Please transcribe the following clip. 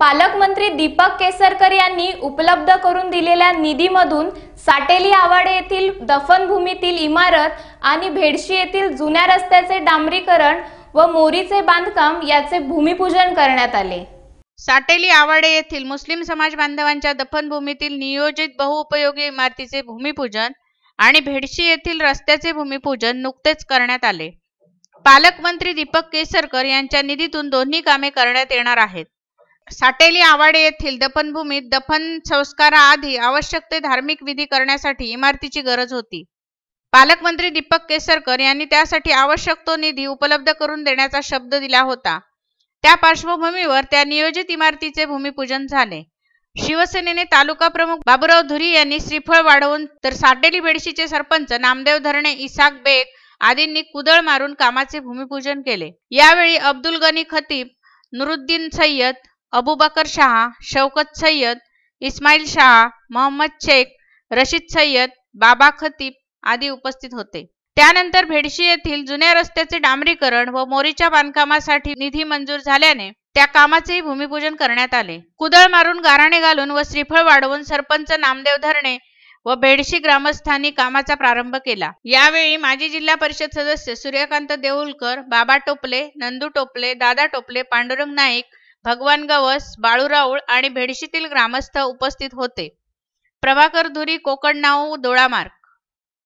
पालकमंत्री दीपक केसरकर यांनी उपलब्ध करून दिलेल्या निधीमधून साटेली आवाडे येथील दफनभूमीतील इमारत आणि भेडशी येथील जुन्या रस्त्याचे डांबरीकरण व मोरीचे बांधकाम याचे भूमिपूजन करण्यात आले साटेली आवाडे येथील मुस्लिम समाज बांधवांच्या दफनभूमीतील नियोजित बहुउपयोगी इमारतीचे भूमिपूजन आणि भेडशी येथील रस्त्याचे भूमिपूजन नुकतेच करण्यात आले पालकमंत्री दीपक केसरकर यांच्या निधीतून दोन्ही कामे करण्यात येणार आहेत साटेली आवाडे येथील दफनभूमीत दफन संस्काराआधी आवश्यक ते धार्मिक विधी करण्यासाठी इमारतीची गरज होती पालकमंत्री दीपक केसरकर यांनी त्यासाठी आवश्यक तो निधी उपलब्ध करून देण्याचा शब्द दिला होता त्या पार्श्वभूमीवर त्या नियोजित इमारतीचे भूमिपूजन झाले शिवसेनेने तालुका प्रमुख बाबुराव धुरी यांनी श्रीफळ वाढवून तर साटेली बेडशीचे सरपंच नामदेव धरणे इसाक बेग आदींनी कुदळ मारून कामाचे भूमिपूजन केले यावेळी अब्दुल गनी खतीब नुरुद्दीन सय्यद अबुबकर शहा शौकत सय्यद इस्माईल शहा मोहम्मद शेख रशीद सय्यद बाबा खतीब आदी उपस्थित होते त्यानंतर भेडशी येथील जुन्या रस्त्याचे डांबरीकरण व मोरीच्या बांधकामासाठी निधी मंजूर झाल्याने त्या कामाचेही भूमिपूजन करण्यात आले कुदळ मारून गाराणे घालून व श्रीफळ वाढवून सरपंच नामदेव धरणे व भेडशी ग्रामस्थांनी कामाचा प्रारंभ केला यावेळी माजी जिल्हा परिषद सदस्य सूर्यकांत देऊलकर बाबा टोपले नंदू टोपले दादा टोपले पांडुरंग नाईक भगवान गवस बाळूराऊळ आणि भेडशीतील ग्रामस्थ उपस्थित होते प्रभाकर धुरी कोकण नाऊ